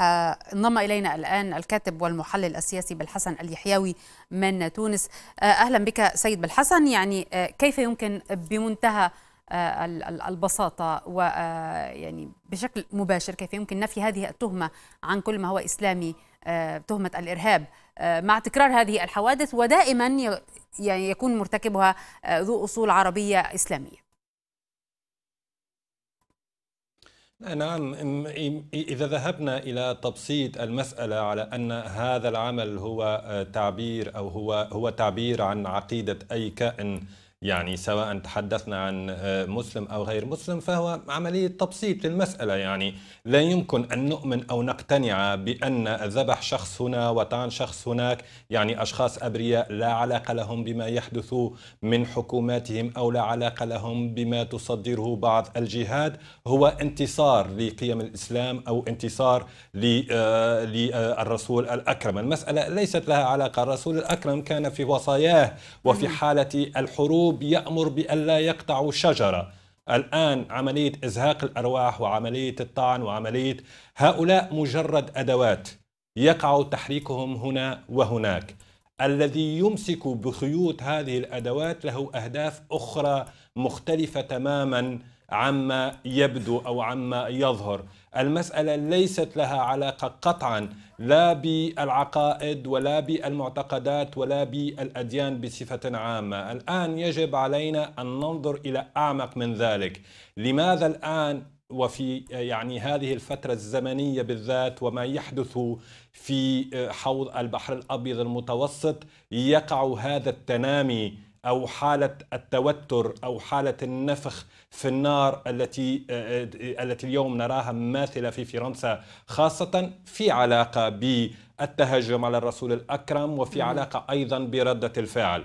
آه، انضم الينا الان الكاتب والمحلل السياسي بالحسن اليحيوي من تونس آه، اهلا بك سيد بالحسن يعني آه، كيف يمكن بمنتهى البساطه ويعني بشكل مباشر كيف يمكن نفي هذه التهمه عن كل ما هو اسلامي تهمه الارهاب مع تكرار هذه الحوادث ودائما يعني يكون مرتكبها ذو اصول عربيه اسلاميه نعم إذا ذهبنا إلى تبسيط المسألة على أن هذا العمل هو آه، تعبير أو هو هو تعبير عن عقيدة أي كائن يعني سواء تحدثنا عن آه، مسلم أو غير مسلم فهو عملية تبسيط للمسألة يعني لا يمكن أن نؤمن أو نقتنع بأن ذبح شخص هنا وطعن شخص هناك يعني أشخاص أبرياء لا علاقة لهم بما يحدث من حكوماتهم أو لا علاقة لهم بما تصدره بعض الجهاد هو انتصار لقيم الإسلام أو انتصار للرسول آه، آه، الأكرم المسألة ليست لها علاقة الرسول الأكرم كان في وصاياه وفي أمم. حالة الحروب الكتب يأمر بألا يقطعوا شجرة الآن عملية إزهاق الأرواح وعملية الطعن وعملية هؤلاء مجرد أدوات يقع تحريكهم هنا وهناك الذي يمسك بخيوط هذه الأدوات له أهداف أخرى مختلفة تماما عما يبدو او عما يظهر المساله ليست لها علاقه قطعا لا بالعقائد ولا بالمعتقدات ولا بالاديان بصفه عامه الان يجب علينا ان ننظر الى اعمق من ذلك لماذا الان وفي يعني هذه الفترة الزمنية بالذات وما يحدث في حوض البحر الأبيض المتوسط يقع هذا التنامي او حاله التوتر او حاله النفخ في النار التي آه، آه، التي اليوم نراها ماثله في فرنسا خاصه في علاقه بالتهجم على الرسول الاكرم وفي نعم. علاقه ايضا برده الفعل.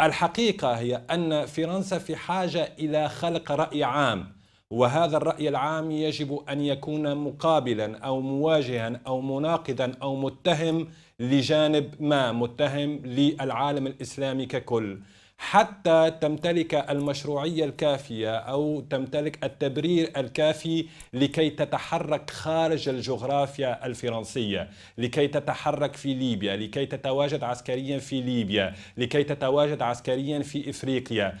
الحقيقه هي ان فرنسا في حاجه الى خلق راي عام وهذا الراي العام يجب ان يكون مقابلا او مواجها او مناقضا او متهم لجانب ما متهم للعالم الاسلامي ككل حتى تمتلك المشروعية الكافية أو تمتلك التبرير الكافي لكي تتحرك خارج الجغرافيا الفرنسية لكي تتحرك في ليبيا لكي تتواجد عسكريا في ليبيا لكي تتواجد عسكريا في إفريقيا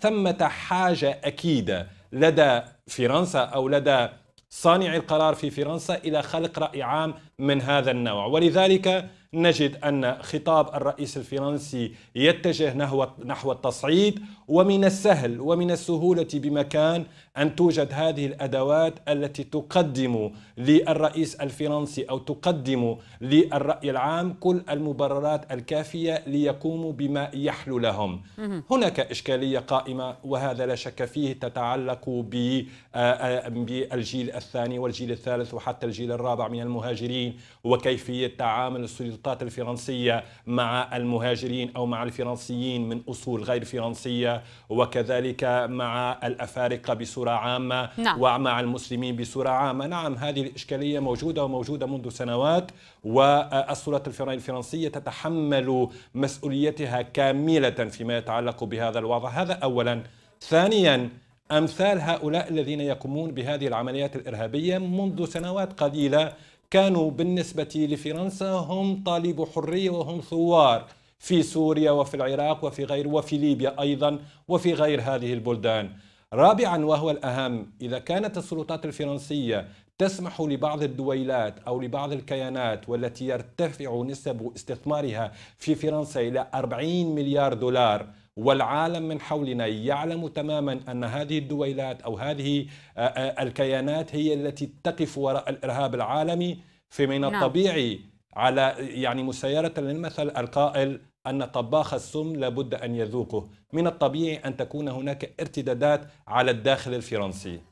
ثمة حاجة أكيدة لدى فرنسا أو لدى صانع القرار في فرنسا إلى خلق رأي عام من هذا النوع ولذلك نجد أن خطاب الرئيس الفرنسي يتجه نحو نحو التصعيد ومن السهل ومن السهولة بمكان أن توجد هذه الأدوات التي تقدم للرئيس الفرنسي أو تقدم للرأي العام كل المبررات الكافية ليقوموا بما يحلو لهم هناك إشكالية قائمة وهذا لا شك فيه تتعلق آه، آه، بالجيل الثاني والجيل الثالث وحتى الجيل الرابع من المهاجرين وكيفية تعامل السلطة الشقات الفرنسية مع المهاجرين أو مع الفرنسيين من أصول غير فرنسية وكذلك مع الأفارقة بصورة عامة نعم. ومع المسلمين بصورة عامة نعم هذه الإشكالية موجودة وموجودة منذ سنوات والسلطة الفرنسية تتحمل مسؤوليتها كاملة فيما يتعلق بهذا الوضع هذا أولا ثانيا أمثال هؤلاء الذين يقومون بهذه العمليات الإرهابية منذ سنوات قليلة كانوا بالنسبة لفرنسا هم طالب حرية وهم ثوار في سوريا وفي العراق وفي غير وفي ليبيا أيضا وفي غير هذه البلدان رابعا وهو الأهم إذا كانت السلطات الفرنسية تسمح لبعض الدويلات أو لبعض الكيانات والتي يرتفع نسب استثمارها في فرنسا إلى 40 مليار دولار والعالم من حولنا يعلم تماما أن هذه الدويلات أو هذه آه، آه، الكيانات هي التي تقف وراء الإرهاب العالمي فمن نعم. الطبيعي على يعني مسيرة للمثل القائل أن طباخ السم لابد أن يذوقه من الطبيعي أن تكون هناك ارتدادات على الداخل الفرنسي